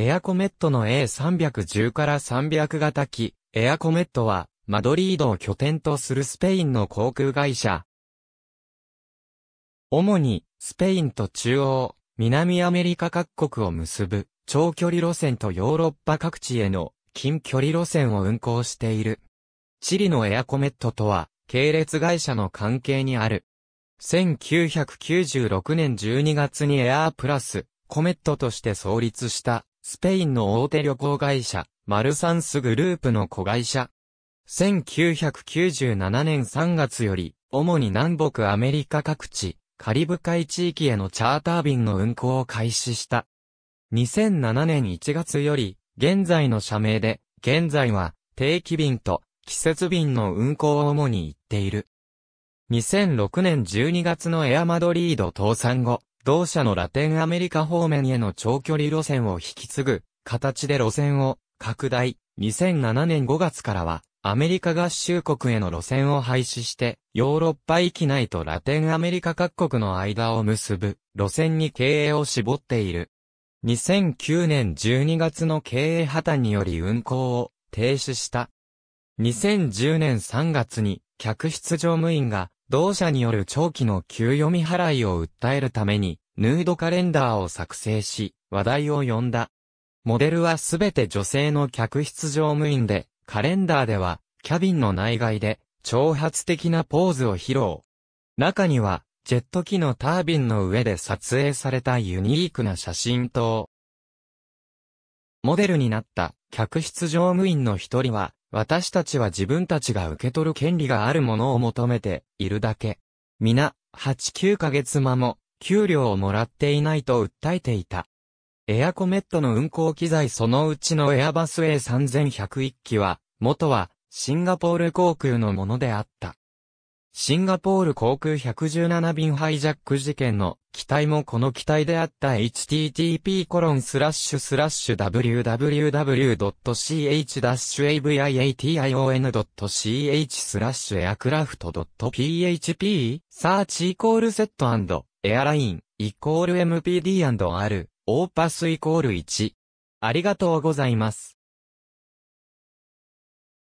エアコメットの A310 から300型機、エアコメットは、マドリードを拠点とするスペインの航空会社。主に、スペインと中央、南アメリカ各国を結ぶ、長距離路線とヨーロッパ各地への、近距離路線を運行している。チリのエアコメットとは、系列会社の関係にある。1996年12月にエアープラス、コメットとして創立したスペインの大手旅行会社、マルサンスグループの子会社。1997年3月より、主に南北アメリカ各地、カリブ海地域へのチャーター便の運航を開始した。2007年1月より、現在の社名で、現在は、定期便と、季節便の運航を主に行っている。2006年12月のエアマドリード倒産後、同社のラテンアメリカ方面への長距離路線を引き継ぐ形で路線を拡大。2007年5月からはアメリカ合衆国への路線を廃止して、ヨーロッパ域内とラテンアメリカ各国の間を結ぶ路線に経営を絞っている。2009年12月の経営破綻により運行を停止した。2010年3月に客室乗務員が同社による長期の給与未払いを訴えるためにヌードカレンダーを作成し、話題を呼んだ。モデルはすべて女性の客室乗務員で、カレンダーでは、キャビンの内外で、挑発的なポーズを披露。中には、ジェット機のタービンの上で撮影されたユニークな写真と、モデルになった客室乗務員の一人は、私たちは自分たちが受け取る権利があるものを求めているだけ。皆、8、9ヶ月間も給料をもらっていないと訴えていた。エアコメットの運航機材そのうちのエアバス A3101 機は、元はシンガポール航空のものであった。シンガポール航空117便ハイジャック事件の機体もこの機体であった http://www.ch-aviation.ch スラッシュエアクラフト .php サーチイコールセットエアライン、イコール MPD&R、オーパスイコール1。ありがとうございます。